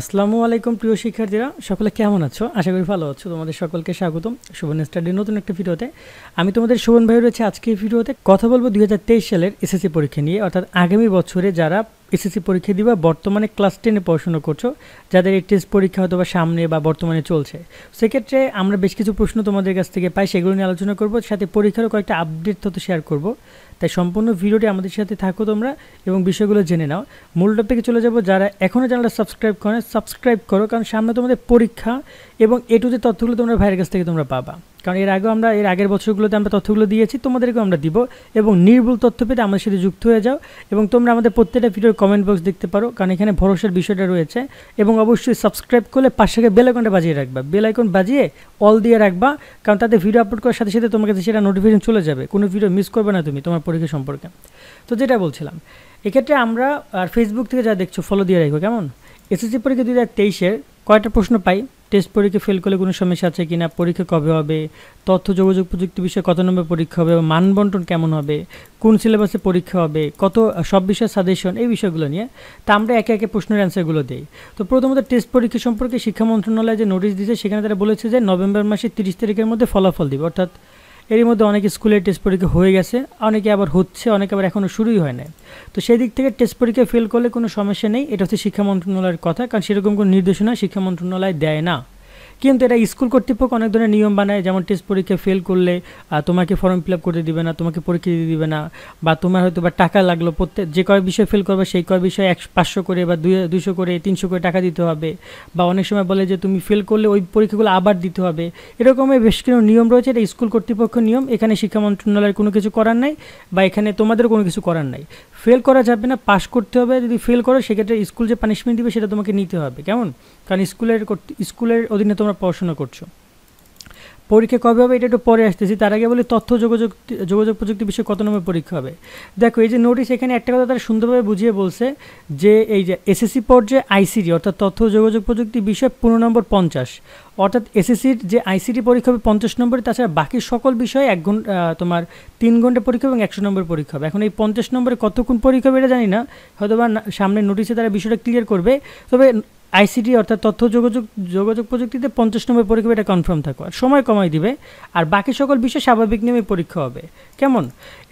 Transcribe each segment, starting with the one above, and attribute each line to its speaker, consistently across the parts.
Speaker 1: আসসালামু আলাইকুম প্রিয় শিক্ষার্থীরা সকলে কেমন আছো আশা করি ভালো আছো তোমাদের সকলকে স্বাগতম শুভন স্টাডির নতুন একটা ভিডিওতে আমি তোমাদের শুভন ভাই রয়েছে আজকের ভিডিওতে কথা বলবো দুই সালের এসএসসি পরীক্ষা নিয়ে অর্থাৎ আগামী বছরে যারা এসএসসি পরীক্ষা দিবা বর্তমানে ক্লাস টেনে পড়াশোনা করছো যাদের এই টেস্ট পরীক্ষা হয়তো বা সামনে বা বর্তমানে চলছে সেক্ষেত্রে আমরা বেশ কিছু প্রশ্ন তোমাদের কাছ থেকে পাই সেগুলো নিয়ে আলোচনা করব সাথে পরীক্ষারও কয়েকটা আপডেট তথ্য শেয়ার করবো তাই সম্পূর্ণ ভিডিওটি আমাদের সাথে থাকো তোমরা এবং বিষয়গুলো জেনে নাও মূল থেকে চলে যাব যারা এখনও চ্যানেলটা সাবস্ক্রাইব করে সাবস্ক্রাইব করো কারণ সামনে তোমাদের পরীক্ষা এবং এ টু যে তথ্যগুলো তোমরা ভাইয়ের কাছ থেকে তোমরা পাবা কারণ এর আগেও আমরা এর আগের বছরগুলোতে আমরা তথ্যগুলো দিয়েছি তোমাদেরকেও আমরা দিব এবং নির্ভুল তথ্য পেতে আমাদের সাথে যুক্ত হয়ে যাও এবং তোমরা আমাদের প্রত্যেকটা ভিডিওর কমেন্ট বক্স দেখতে পারো কারণ এখানে ভরসার বিষয়টা রয়েছে এবং অবশ্যই সাবস্ক্রাইব করলে পাশে বেলাইকনটা বাজিয়ে রাখবা বেলাইকন বাজিয়ে অল দিয়ে রাখবা কারণ তাতে ভিডিও আপলোড করার সাথে সাথে তোমার কাছে সেটা নোটিফিকেশন চলে যাবে কোনো ভিডিও মিস করবে না তুমি তোমার পরীক্ষা সম্পর্কে তো যেটা বলছিলাম এক্ষেত্রে আমরা আর ফেসবুক থেকে যা দেখছো ফলো দিয়ে রাখবো কেমন এসএসসি পরীক্ষা দু হাজার তেইশের কয়টা প্রশ্ন পাই টেস্ট পরীক্ষা ফেল করলে কোনো সমস্যা আছে কিনা পরীক্ষা কবে হবে তথ্য যোগাযোগ প্রযুক্তি বিষয়ে কত নম্বর পরীক্ষা হবে বন্টন কেমন হবে কোন সিলেবাসে পরীক্ষা হবে কত সব বিষয়ে সাজেশন এই বিষয়গুলো নিয়ে তা আমরা একে একে প্রশ্নের অ্যান্সারগুলো দিই তো প্রথমত টেস্ট পরীক্ষা সম্পর্কে শিক্ষা মন্ত্রণালয় যে নোটিশ দিয়েছে সেখানে তারা বলেছে যে নভেম্বর মাসের তিরিশ তারিখের মধ্যে ফলাফল দিবে অর্থাৎ এরই মধ্যে অনেক স্কুলের টেস্ট পরীক্ষা হয়ে গেছে অনেকে আবার হচ্ছে অনেকে আবার এখনও শুরুই হয় না তো সেই দিক থেকে টেস্ট পরীক্ষা ফেল করলে কোনো সমস্যা নেই এটা হচ্ছে শিক্ষা মন্ত্রণালয়ের কথা কারণ সেরকম কোনো নির্দেশনা শিক্ষা মন্ত্রণালয় দেয় না কিন্তু এটা স্কুল কর্তৃপক্ষ অনেক ধরনের নিয়ম বানায় যেমন টেস্ট পরীক্ষা ফেল করলে তোমাকে ফর্ম ফিল আপ করে দিবে না তোমাকে পরীক্ষা দিয়ে দিবে না বা তোমার হয়তো বা টাকা লাগলো প্রত্যেক যে কয় বিষয় ফেল করবে সেই কয় বিষয়ে এক পাঁচশো করে বা দুই করে তিনশো করে টাকা দিতে হবে বা অনেক সময় বলে যে তুমি ফেল করলে ওই পরীক্ষাগুলো আবার দিতে হবে এরকমের বেশ কিছু নিয়ম রয়েছে এটা স্কুল কর্তৃপক্ষ নিয়ম এখানে শিক্ষা মন্ত্রণালয়ের কোনো কিছু করার নাই বা এখানে তোমাদের কোনো কিছু করার নাই ফেল করা যাবে না পাশ করতে হবে যদি ফেল করো সেক্ষেত্রে স্কুল যে পানিশমেন্ট দিবে সেটা তোমাকে নিতে হবে কেমন কারণ স্কুলের স্কুলের অধীনে তোমরা পড়াশোনা করছো পরীক্ষা কবে হবে এটা একটু পরে আসতেছি তার আগে বলি তথ্য যোগাযোগ যোগাযোগ প্রযুক্তি বিষয়ে কত নম্বর পরীক্ষা হবে দেখো এই যে নোটিশ এখানে একটা কথা তারা সুন্দরভাবে বুঝিয়ে বলছে যে এই যে এসএসসি পর্যায়ে আইসিডি অর্থাৎ তথ্য যোগাযোগ প্রযুক্তি বিষয় পনেরো নম্বর পঞ্চাশ অর্থাৎ এসএসসির যে আইসিডি পরীক্ষা হবে পঞ্চাশ নম্বরে তাছাড়া বাকি সকল বিষয়ে এক ঘন্টা তোমার তিন ঘন্টা পরীক্ষা এবং একশো নম্বর পরীক্ষা হবে এখন এই পঞ্চাশ নম্বরে কতক্ষণ পরীক্ষা হবে এটা জানি না হয়তো বা সামনে নোটিশে তারা বিষয়টা ক্লিয়ার করবে তবে আইসিটি অর্থাৎ তথ্য যোগাযোগ যোগাযোগ প্রযুক্তিতে পঞ্চাশ নম্বর পরীক্ষা এটা কনফার্ম থাকো আর সময় কমাই দিবে আর বাকি সকল বিষয় স্বাভাবিক নিয়মে পরীক্ষা হবে কেমন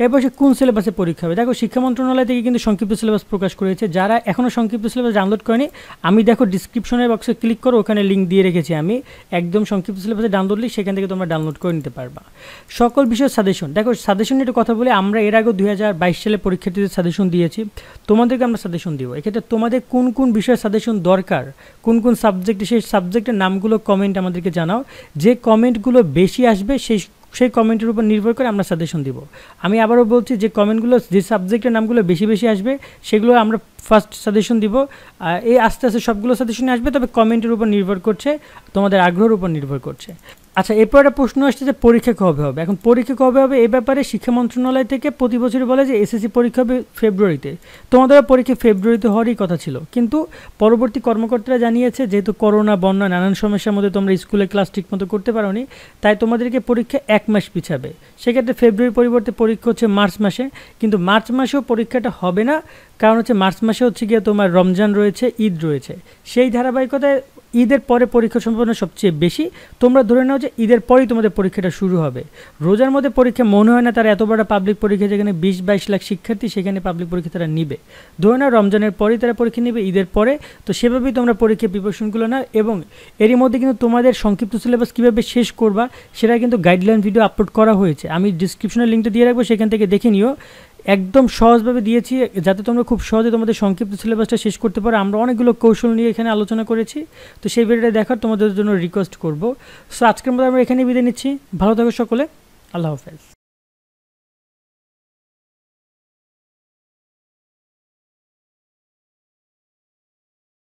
Speaker 1: এরপর সে কোন সিলেবাসে পরীক্ষা হবে দেখো শিক্ষা মন্ত্রণালয় থেকে কিন্তু সংক্ষিপ্ত সিলেবাস প্রকাশ করেছে যারা এখনও সংক্ষিপ্ত সিলেবাস ডাউনলোড করেনি আমি দেখো ডিসক্রিপশনের বক্সে ক্লিক করো ওখানে লিঙ্ক দিয়ে রেখেছি আমি একদম সংক্ষিপ্ত সিলেবাসে ডাউনলোড লিখ সেখান থেকে তোমরা ডাউনলোড করে নিতে পারবা সকল বিষয় সাজেশন দেখো সাজেশন একটু কথা বলে আমরা এর আগেও দুই সালে পরীক্ষার্থীদের সাজেশন দিয়েছি তোমাদেরকে আমরা সাজেশন দিব এক্ষেত্রে তোমাদের কোন কোন বিষয়ে সাজেশন দরকার কোন কোন সাবজেক্টে সেই সাবজেক্টের নামগুলো কমেন্ট আমাদেরকে জানাও যে কমেন্টগুলো বেশি আসবে সেই সেই কমেন্টের উপর নির্ভর করে আমরা সাজেশন দিব আমি আবারও বলছি যে কমেন্টগুলো যে সাবজেক্টের নামগুলো বেশি বেশি আসবে সেগুলো আমরা ফার্স্ট সাজেশন দিব এই আস্তে আস্তে সবগুলো সাজেশনে আসবে তবে কমেন্টের উপর নির্ভর করছে তোমাদের আগ্রহের উপর নির্ভর করছে আচ্ছা এরপর একটা প্রশ্ন আসছে যে পরীক্ষা কবে হবে এখন পরীক্ষা কবে হবে এ ব্যাপারে শিক্ষা মন্ত্রণালয় থেকে প্রতি বছরই বলে যে এসএসসি পরীক্ষা হবে ফেব্রুয়ারিতে তোমাদের পরীক্ষা ফেব্রুয়ারিতে হওয়ারই কথা ছিল কিন্তু পরবর্তী কর্মকর্তারা জানিয়েছে যেহেতু করোনা বন্যা নানান সমস্যার মধ্যে তোমরা স্কুলে ক্লাস ঠিকমতো করতে পারোনি তাই তোমাদেরকে পরীক্ষা এক মাস পিছাবে সেক্ষেত্রে ফেব্রুয়ারি পরিবর্তে পরীক্ষা হচ্ছে মার্চ মাসে কিন্তু মার্চ মাসেও পরীক্ষাটা হবে না কারণ হচ্ছে মার্চ মাসে হচ্ছে গিয়ে তোমার রমজান রয়েছে ঈদ রয়েছে সেই ধারাবাহিকতায় ঈদের পরে পরীক্ষা সম্পন্ন সবচেয়ে বেশি তোমরা ধরে নাও যে ঈদের পরেই তোমাদের পরীক্ষাটা শুরু হবে রোজার মধ্যে পরীক্ষা মনে হয় না তারা এত বড় পাবলিক পরীক্ষা যেখানে বিশ বাইশ লাখ শিক্ষার্থী সেখানে পাবলিক পরীক্ষা তারা নিবে ধরে নাও রমজানের পরেই তারা পরীক্ষা নেবে ঈদের পরে তো সেভাবেই তোমরা পরীক্ষা প্রিপারেশনগুলো নাও এবং এরই মধ্যে কিন্তু তোমাদের সংক্ষিপ্ত সিলেবাস কীভাবে শেষ করবা সেটা কিন্তু গাইডলাইন ভিডিও আপলোড করা হয়েছে আমি ডিসক্রিপশনের লিঙ্কটা দিয়ে রাখবো সেখান থেকে দেখে নিও একদম সহজভাবে দিয়েছি যাতে তোমরা খুব সহজে তোমাদের সংক্ষিপ্ত সিলেবাসটা শেষ করতে পারো আমরা অনেকগুলো কৌশল নিয়ে এখানে আলোচনা করেছি তো সেই ভিডিওটা দেখার তোমাদের জন্য রিকোয়েস্ট করব সো আজকের মতো আমরা এখানে বিদায় নিচ্ছি ভালো থাকো সকলে আল্লাহ হাফেজ